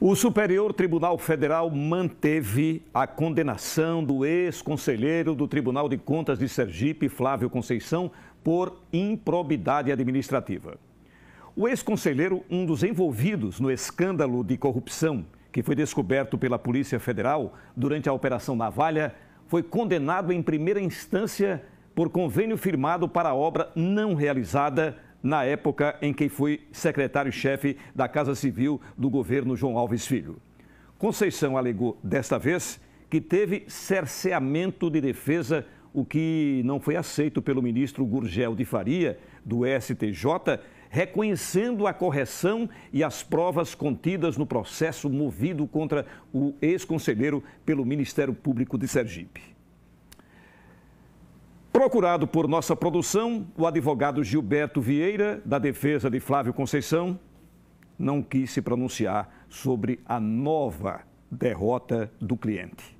O Superior Tribunal Federal manteve a condenação do ex-conselheiro do Tribunal de Contas de Sergipe, Flávio Conceição, por improbidade administrativa. O ex-conselheiro, um dos envolvidos no escândalo de corrupção que foi descoberto pela Polícia Federal durante a Operação Navalha, foi condenado em primeira instância por convênio firmado para obra não realizada na época em que foi secretário-chefe da Casa Civil do governo João Alves Filho. Conceição alegou desta vez que teve cerceamento de defesa, o que não foi aceito pelo ministro Gurgel de Faria, do STJ, reconhecendo a correção e as provas contidas no processo movido contra o ex-conselheiro pelo Ministério Público de Sergipe. Procurado por nossa produção, o advogado Gilberto Vieira, da defesa de Flávio Conceição, não quis se pronunciar sobre a nova derrota do cliente.